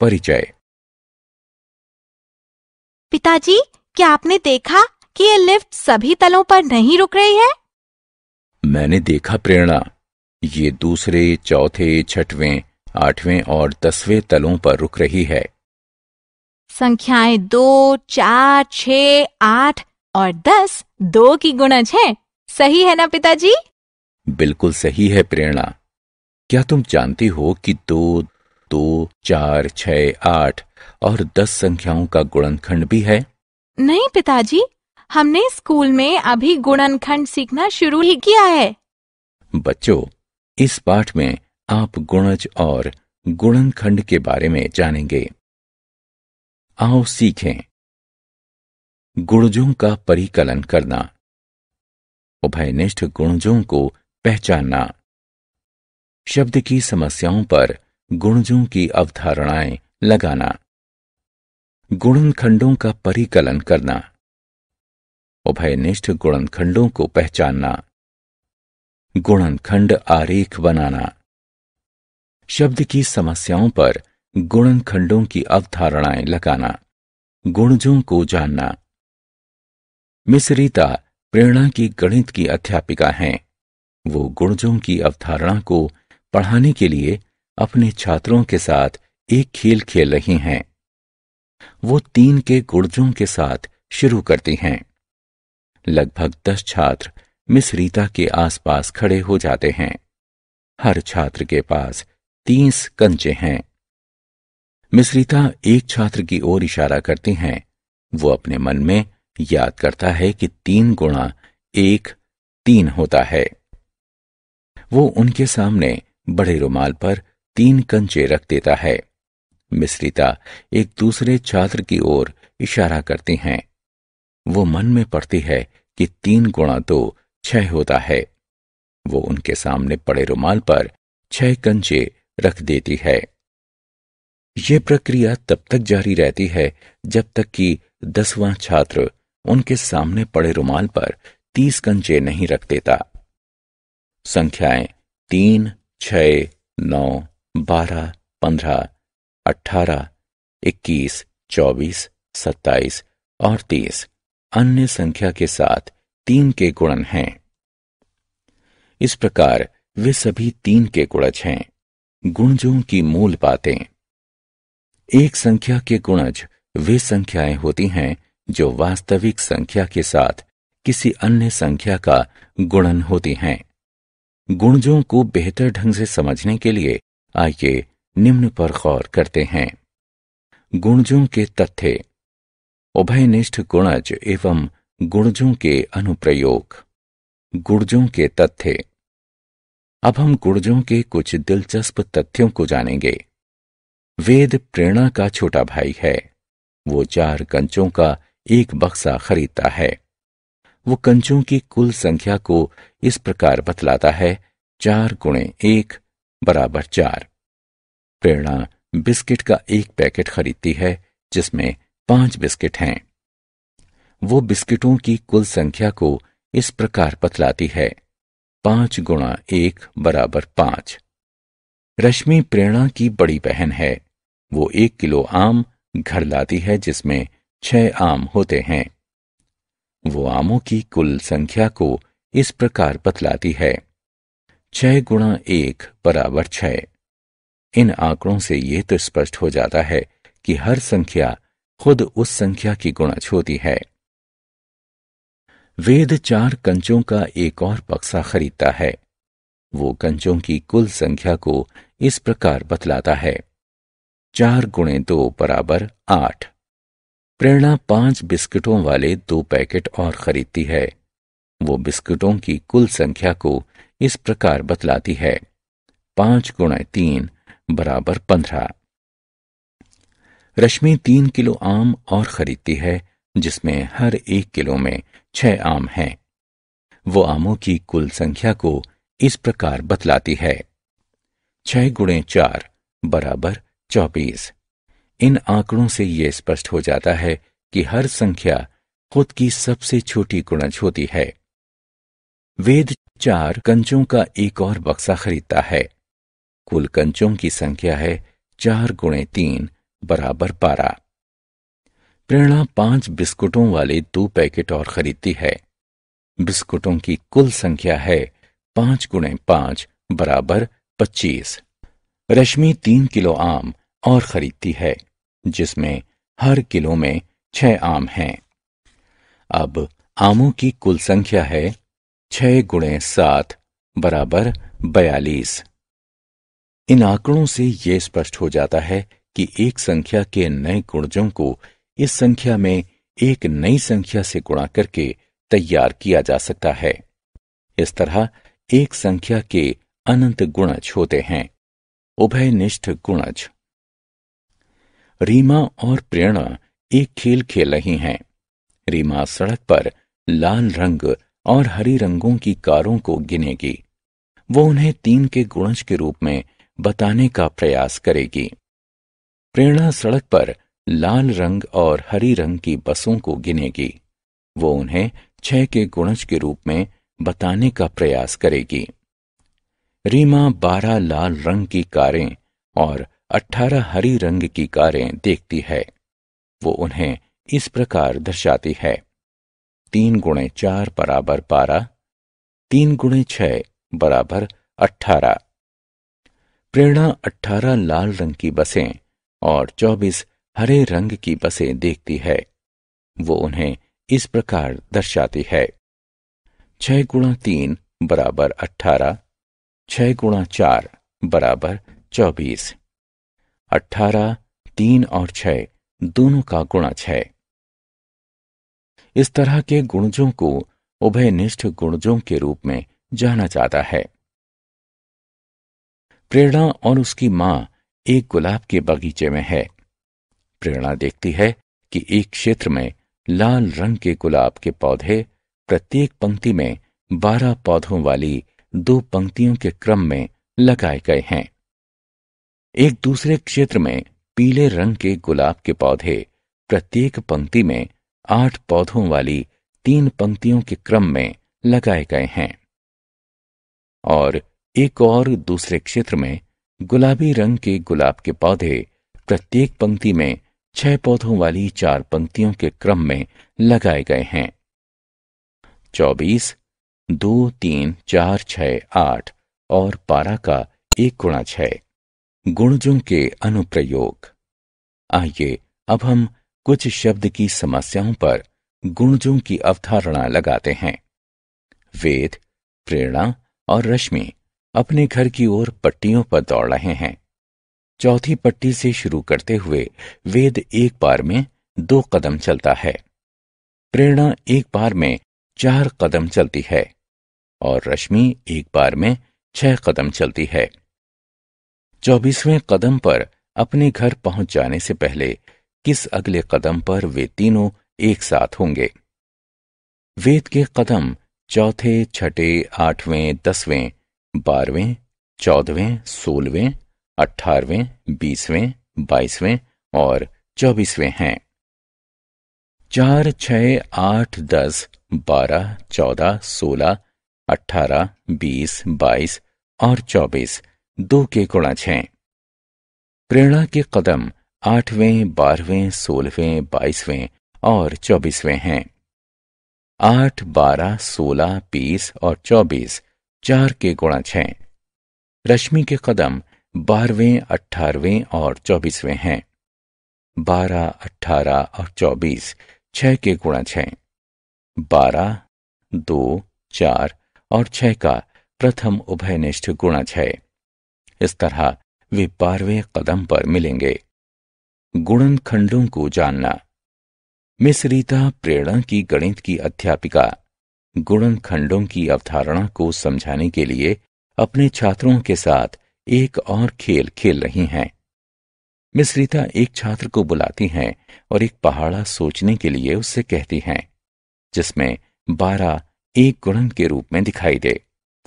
परिचय पिताजी क्या आपने देखा कि ये लिफ्ट सभी तलों पर नहीं रुक रही है मैंने देखा प्रेरणा ये दूसरे चौथे छठवें आठवें और दसवें तलों पर रुक रही है संख्याएं दो चार छ आठ और दस दो की गुणज है सही है ना पिताजी बिल्कुल सही है प्रेरणा क्या तुम जानती हो कि दो दो चार छ आठ और दस संख्याओं का गुणनखंड भी है नहीं पिताजी हमने स्कूल में अभी गुणनखंड सीखना शुरू ही किया है बच्चों इस पाठ में आप गुणज और गुणनखंड के बारे में जानेंगे आओ सीखें गुणजों का परिकलन करना उभयनिष्ठ गुणजों को पहचानना शब्द की समस्याओं पर गुणजों की अवधारणाएं लगाना गुणनखंडों का परिकलन करना उभयनिष्ठ गुणनखंडों को पहचानना गुणनखंड आरेख बनाना शब्द की समस्याओं पर गुणनखंडों की अवधारणाएं लगाना गुणजों को जानना मिश्रिता प्रेरणा की गणित की अध्यापिका हैं वो गुणजों की अवधारणा को पढ़ाने के लिए अपने छात्रों के साथ एक खेल खेल रही हैं वो तीन के गुर्जों के साथ शुरू करती हैं लगभग दस छात्र मिस रीता के आसपास खड़े हो जाते हैं हर छात्र के पास तीस कंचे हैं मिस रीता एक छात्र की ओर इशारा करती हैं वो अपने मन में याद करता है कि तीन गुणा एक तीन होता है वो उनके सामने बड़े रुमाल पर तीन कंचे रख देता है मिश्रिता एक दूसरे छात्र की ओर इशारा करती हैं वो मन में पड़ती है कि तीन गुणा दो छह होता है वो उनके सामने पड़े रुमाल पर छह कंचे रख देती है ये प्रक्रिया तब तक जारी रहती है जब तक कि दसवां छात्र उनके सामने पड़े रुमाल पर तीस कंचे नहीं रख देता संख्याएं तीन छ नौ बारह पंद्रह अठारह इक्कीस चौबीस सत्ताईस और तीस अन्य संख्या के साथ तीन के गुणन हैं इस प्रकार वे सभी तीन के गुणज हैं गुणजों की मूल बातें एक संख्या के गुणज वे संख्याएं होती हैं जो वास्तविक संख्या के साथ किसी अन्य संख्या का गुणन होती हैं गुणजों को बेहतर ढंग से समझने के लिए आइए निम्न पर गौर करते हैं गुणजों के तथ्य उभयनिष्ठ गुणज एवं गुणजों के अनुप्रयोग गुणजों के तथ्य अब हम गुणजों के कुछ दिलचस्प तथ्यों को जानेंगे वेद प्रेरणा का छोटा भाई है वो चार कंचों का एक बक्सा खरीदता है वो कंचों की कुल संख्या को इस प्रकार बतलाता है चार गुणे एक बराबर चार प्रेरणा बिस्किट का एक पैकेट खरीदती है जिसमें पांच बिस्किट हैं वो बिस्किटों की कुल संख्या को इस प्रकार बतलाती है पांच गुणा एक बराबर पांच रश्मि प्रेरणा की बड़ी बहन है वो एक किलो आम घर लाती है जिसमें छह आम होते हैं वो आमों की कुल संख्या को इस प्रकार बतलाती है छह गुणा एक बराबर छ इन आंकड़ों से ये तो स्पष्ट हो जाता है कि हर संख्या खुद उस संख्या की गुणज होती है वेद चार कंचों का एक और बक्सा खरीदता है वो कंचों की कुल संख्या को इस प्रकार बतलाता है चार गुणे दो बराबर आठ प्रेरणा पांच बिस्कुटों वाले दो पैकेट और खरीदती है वो बिस्कुटों की कुल संख्या को इस प्रकार बतलाती है पांच गुणा तीन बराबर पंद्रह रश्मि तीन किलो आम और खरीदती है जिसमें हर एक किलो में छह आम हैं। वो आमों की कुल संख्या को इस प्रकार बतलाती है छह गुणे चार बराबर चौबीस इन आंकड़ों से ये स्पष्ट हो जाता है कि हर संख्या खुद की सबसे छोटी गुणज होती है वेद चार कंचों का एक और बक्सा खरीदता है कुल कंचों की संख्या है चार गुणे तीन बराबर बारह प्रेरणा पांच बिस्कुटों वाले दो पैकेट और खरीदती है बिस्कुटों की कुल संख्या है पांच गुणे पांच बराबर पच्चीस रश्मि तीन किलो आम और खरीदती है जिसमें हर किलो में छह आम हैं। अब आमों की कुल संख्या है छह गुणे सात बराबर बयालीस इन आंकड़ों से यह स्पष्ट हो जाता है कि एक संख्या के नए गुणजों को इस संख्या में एक नई संख्या से गुणा करके तैयार किया जा सकता है इस तरह एक संख्या के अनंत गुणज होते हैं उभयनिष्ठ गुणज रीमा और प्रेरणा एक खेल खेल रही हैं रीमा सड़क पर लाल रंग और हरी रंगों की कारों को गिनेगी वो उन्हें तीन के गुणज के रूप में बताने का प्रयास करेगी प्रेरणा सड़क पर लाल रंग और हरी रंग की बसों को गिनेगी वो उन्हें छह के गुणज के रूप में बताने का प्रयास करेगी रीमा बारह लाल रंग की कारें और अठारह हरी रंग की कारें देखती है वो उन्हें इस प्रकार दर्शाती है तीन गुणे चार बराबर बारह तीन गुणे छः बराबर अठारह प्रेरणा अठारह लाल रंग की बसें और चौबीस हरे रंग की बसें देखती है वो उन्हें इस प्रकार दर्शाती है छह गुणा तीन बराबर अठारह छह गुणा चार बराबर चौबीस अठारह तीन और छः दोनों का गुणा छ इस तरह के गुणजों को उभयनिष्ठ गुणजों के रूप में जाना जाता है प्रेरणा और उसकी मां एक गुलाब के बगीचे में है प्रेरणा देखती है कि एक क्षेत्र में लाल रंग के गुलाब के पौधे प्रत्येक पंक्ति में बारह पौधों वाली दो पंक्तियों के क्रम में लगाए गए हैं एक दूसरे क्षेत्र में पीले रंग के गुलाब के पौधे प्रत्येक पंक्ति में आठ पौधों वाली तीन पंक्तियों के क्रम में लगाए गए हैं और एक और दूसरे क्षेत्र में गुलाबी रंग के गुलाब के पौधे प्रत्येक पंक्ति में छह पौधों वाली चार पंक्तियों के क्रम में लगाए गए हैं चौबीस दो तीन चार छ आठ और बारह का एक गुणा छ गुणजों के अनुप्रयोग आइए अब हम कुछ शब्द की समस्याओं पर गुणजों की अवधारणा लगाते हैं वेद प्रेरणा और रश्मि अपने घर की ओर पट्टियों पर दौड़ रहे हैं चौथी पट्टी से शुरू करते हुए वेद एक बार में दो कदम चलता है प्रेरणा एक बार में चार कदम चलती है और रश्मि एक बार में छह कदम चलती है चौबीसवें कदम पर अपने घर पहुंच जाने से पहले किस अगले कदम पर वे तीनों एक साथ होंगे वेद के कदम चौथे छठे आठवें दसवें बारहवें चौदहवें सोलहवें अठारहवें बीसवें बाईसवें और चौबीसवें हैं चार छ आठ दस बारह चौदह सोलह अठारह बीस बाईस और चौबीस दो के गुणज हैं प्रेरणा के कदम आठवें बारहवें सोलहवें बाईसवें और चौबीसवें हैं आठ बारह सोलह बीस और चौबीस चार के गुणज हैं रश्मि के कदम बारहवें अठारवें और चौबीसवें हैं बारह अठारह और चौबीस छह के गुणज हैं बारह दो चार और छह का प्रथम उभयनिष्ठ गुणज है इस तरह वे बारहवें कदम पर मिलेंगे गुणन खंडों को जानना मिस रीता प्रेरणा की गणित की अध्यापिका गुणन खंडों की अवधारणा को समझाने के लिए अपने छात्रों के साथ एक और खेल खेल रही हैं मिस रीता एक छात्र को बुलाती हैं और एक पहाड़ा सोचने के लिए उससे कहती हैं जिसमें बारह एक गुणन के रूप में दिखाई दे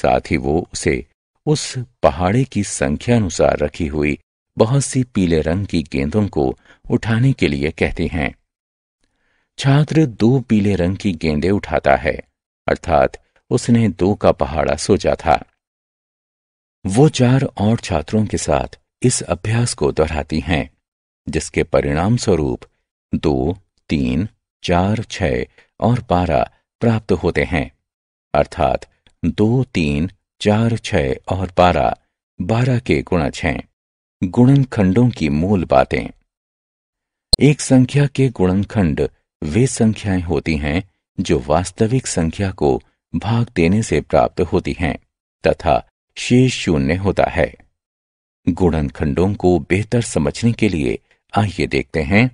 साथ ही वो उसे उस पहाड़े की संख्या अनुसार रखी हुई बहुत सी पीले रंग की गेंदों को उठाने के लिए कहते हैं छात्र दो पीले रंग की गेंदें उठाता है अर्थात उसने दो का पहाड़ा सोचा था वो चार और छात्रों के साथ इस अभ्यास को दोहराती हैं जिसके परिणाम स्वरूप दो तीन चार छ और बारह प्राप्त होते हैं अर्थात दो तीन चार छ और बारह बारह के गुणज हैं गुणनखंडों की मूल बातें एक संख्या के गुणनखंड वे संख्याएं होती हैं जो वास्तविक संख्या को भाग देने से प्राप्त होती हैं तथा शेष शून्य होता है गुणनखंडों को बेहतर समझने के लिए आइए देखते हैं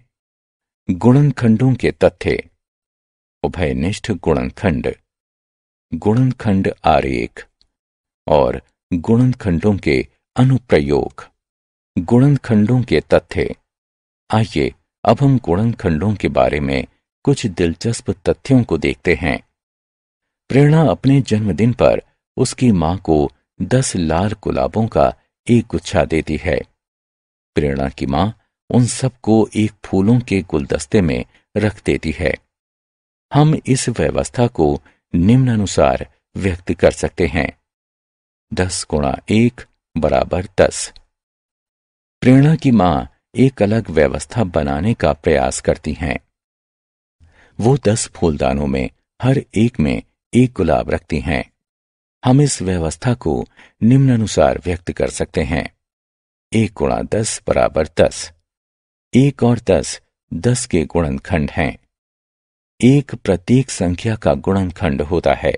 गुणनखंडों के तथ्य उभयनिष्ठ गुणनखंड गुणनखंड आरेख और गुणनखंडों के अनुप्रयोग गुणनखंडों के तथ्य आइए अब हम गुणनखंडों के बारे में कुछ दिलचस्प तथ्यों को देखते हैं प्रेरणा अपने जन्मदिन पर उसकी मां को दस लाल गुलाबों का एक गुच्छा देती है प्रेरणा की मां उन सबको एक फूलों के गुलदस्ते में रख देती है हम इस व्यवस्था को निम्नानुसार व्यक्त कर सकते हैं दस गुणा एक बराबर दस प्रेरणा की मां एक अलग व्यवस्था बनाने का प्रयास करती हैं वो दस फूलदानों में हर एक में एक गुलाब रखती हैं हम इस व्यवस्था को निम्नानुसार व्यक्त कर सकते हैं एक गुणा दस बराबर दस एक और दस दस के गुणनखंड हैं एक प्रत्येक संख्या का गुणनखंड होता है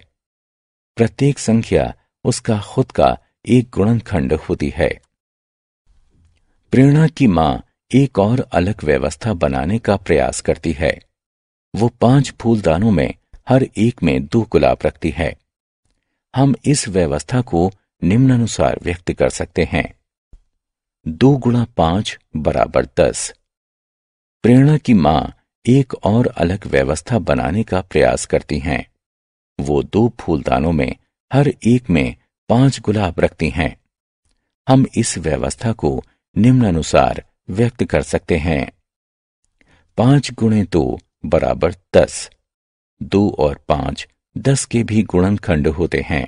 प्रत्येक संख्या उसका खुद का एक गुणनखंड होती है प्रेरणा की मां एक और अलग व्यवस्था बनाने का प्रयास करती है वो पांच फूलदानों में हर एक में दो गुलाब रखती है हम इस व्यवस्था को निम्नानुसार व्यक्त कर सकते हैं दो गुणा पांच बराबर दस प्रेरणा की मां एक और अलग व्यवस्था बनाने का प्रयास करती हैं वो दो फूलदानों में हर एक में पांच गुलाब रखती हैं हम इस व्यवस्था को निम्नानुसार व्यक्त कर सकते हैं पांच गुणे दो बराबर दस दो और पांच दस के भी गुणनखंड होते हैं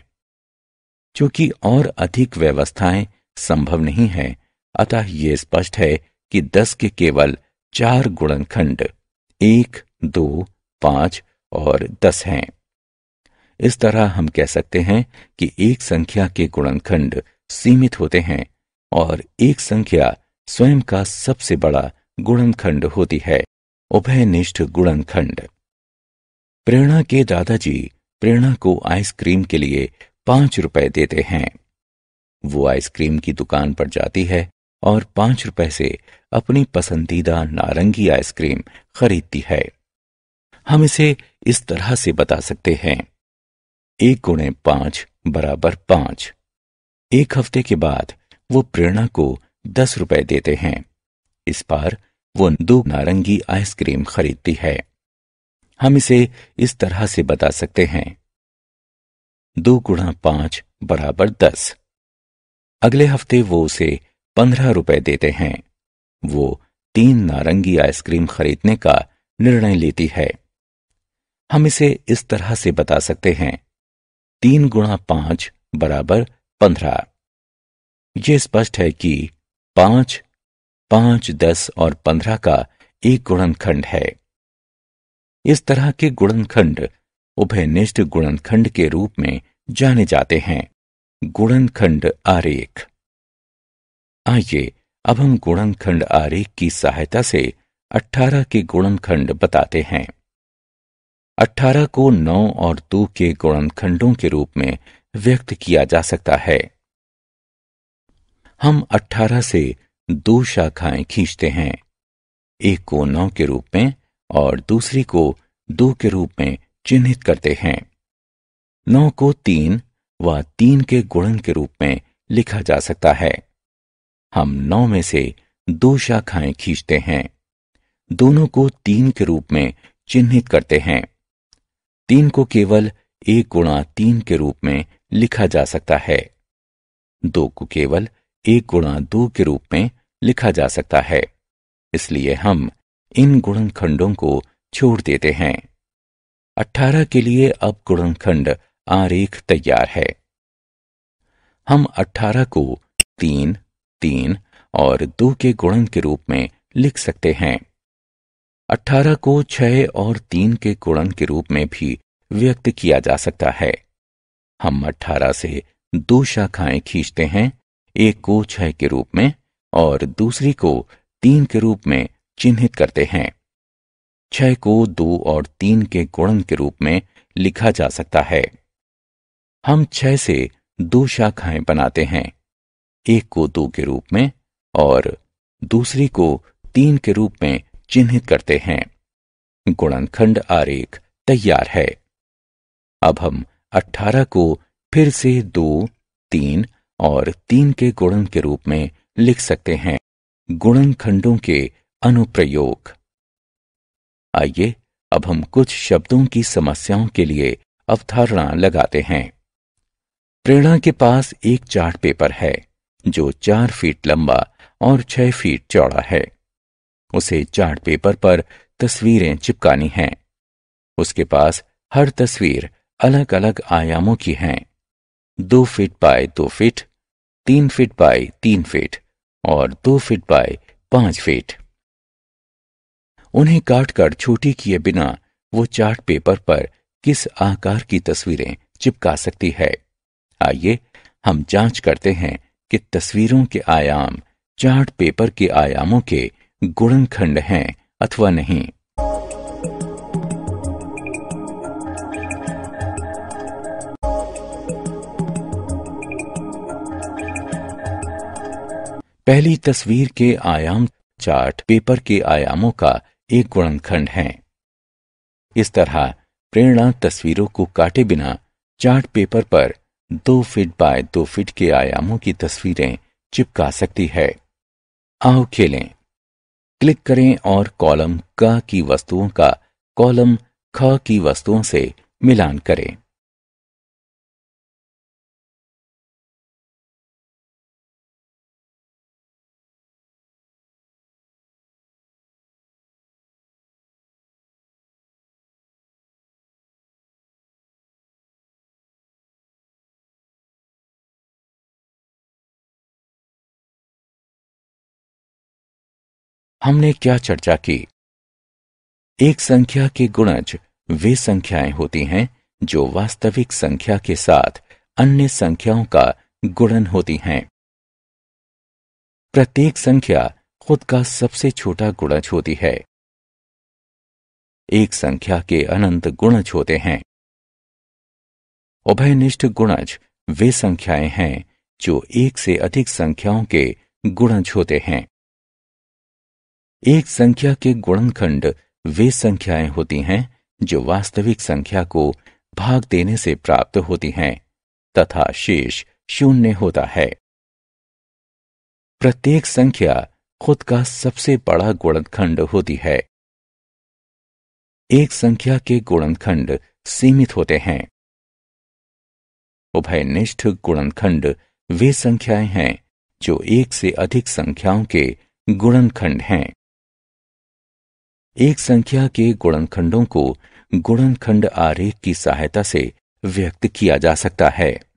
क्योंकि और अधिक व्यवस्थाएं संभव नहीं है अतः ये स्पष्ट है कि दस के केवल चार गुणनखंड एक दो पांच और दस हैं इस तरह हम कह सकते हैं कि एक संख्या के गुणनखंड सीमित होते हैं और एक संख्या स्वयं का सबसे बड़ा गुणनखंड होती है उभयनिष्ठ गुणनखंड प्रेरणा के दादाजी प्रेरणा को आइसक्रीम के लिए पांच रुपए देते हैं वो आइसक्रीम की दुकान पर जाती है और पांच रुपए से अपनी पसंदीदा नारंगी आइसक्रीम खरीदती है हम इसे इस तरह से बता सकते हैं एक गुणे पांच बराबर पांच एक हफ्ते के बाद वो प्रेरणा को दस रुपए देते हैं इस बार वो दो नारंगी आइसक्रीम खरीदती है हम इसे इस तरह से बता सकते हैं दो गुणा पांच बराबर दस अगले हफ्ते वो उसे पंद्रह रुपए देते हैं वो तीन नारंगी आइसक्रीम खरीदने का निर्णय लेती है हम इसे इस तरह से बता सकते हैं तीन गुणा पांच बराबर पंद्रह ये स्पष्ट है कि पांच पांच दस और पंद्रह का एक गुणनखंड है इस तरह के गुणनखंड उभयनिष्ठ गुणनखंड के रूप में जाने जाते हैं गुणनखंड आरेख आइए अब हम गुणनखंड आरेख की सहायता से अठारह के गुणनखंड बताते हैं अठारह को नौ और दो के गुणनखंडों के रूप में व्यक्त किया जा सकता है हम अट्ठारह से दो शाखाएं खींचते हैं एक को नौ के रूप में और दूसरी को दो के रूप में चिन्हित करते हैं नौ को तीन व तीन के गुणन के रूप में लिखा जा सकता है हम नौ में से दो शाखाएं खींचते हैं दोनों को तीन के रूप में चिन्हित करते हैं तीन को केवल एक गुणा तीन के रूप में लिखा जा सकता है दो को केवल एक गुणा दो के रूप में लिखा जा सकता है इसलिए हम इन गुणनखंडों को छोड़ देते हैं 18 के लिए अब गुणनखंड आरेख तैयार है हम 18 को तीन तीन और दो के गुणन के रूप में लिख सकते हैं 18 को छह और तीन के गुणन के रूप में भी व्यक्त किया जा सकता है हम 18 से दो शाखाएं खींचते हैं एक को छह के रूप में और दूसरी को तीन के रूप में चिन्हित करते हैं छह को दो और तीन के गुणन के रूप में लिखा जा सकता है हम छह से दो शाखाएं बनाते हैं एक को दो के रूप में और दूसरी को तीन के रूप में चिन्हित करते हैं गुणनखंड आरेख तैयार है अब हम 18 को फिर से दो तीन और तीन के गुणन के रूप में लिख सकते हैं गुणन खंडों के अनुप्रयोग आइए अब हम कुछ शब्दों की समस्याओं के लिए अवधारणा लगाते हैं प्रेरणा के पास एक चार्ट पेपर है जो चार फीट लंबा और छह फीट चौड़ा है उसे चार्ट पेपर पर तस्वीरें चिपकानी हैं उसके पास हर तस्वीर अलग अलग आयामों की हैं दो फीट बाय दो फीट तीन फीट बाय तीन फीट और दो फीट बाय पांच फीट उन्हें काटकर छोटी किए बिना वो चार्ट पेपर पर किस आकार की तस्वीरें चिपका सकती है आइए हम जांच करते हैं कि तस्वीरों के आयाम चार्ट पेपर के आयामों के गुणनखंड हैं अथवा नहीं पहली तस्वीर के आयाम चार्ट पेपर के आयामों का एक गुणनखंड है इस तरह प्रेरणा तस्वीरों को काटे बिना चार्ट पेपर पर दो फीट बाय दो फीट के आयामों की तस्वीरें चिपका सकती है आओ खेलें क्लिक करें और कॉलम क की वस्तुओं का कॉलम ख की वस्तुओं से मिलान करें हमने क्या चर्चा की एक संख्या के गुणज वे संख्याएं होती हैं जो वास्तविक संख्या के साथ अन्य संख्याओं का गुणन होती हैं प्रत्येक संख्या खुद का सबसे छोटा गुणज होती है एक संख्या के अनंत गुणज होते हैं उभयनिष्ठ गुणज वे संख्याएं हैं जो एक से अधिक संख्याओं के गुणज होते हैं एक संख्या के गुणनखंड वे संख्याएं होती हैं जो वास्तविक संख्या को भाग देने से प्राप्त होती हैं तथा शेष शून्य होता है प्रत्येक संख्या खुद का सबसे बड़ा गुणनखंड होती है एक संख्या के गुणनखंड सीमित होते हैं उभयनिष्ठ गुणनखंड वे संख्याएं हैं जो एक से अधिक संख्याओं के गुणनखंड हैं एक संख्या के गुणनखंडों को गुणनखंड आरेख की सहायता से व्यक्त किया जा सकता है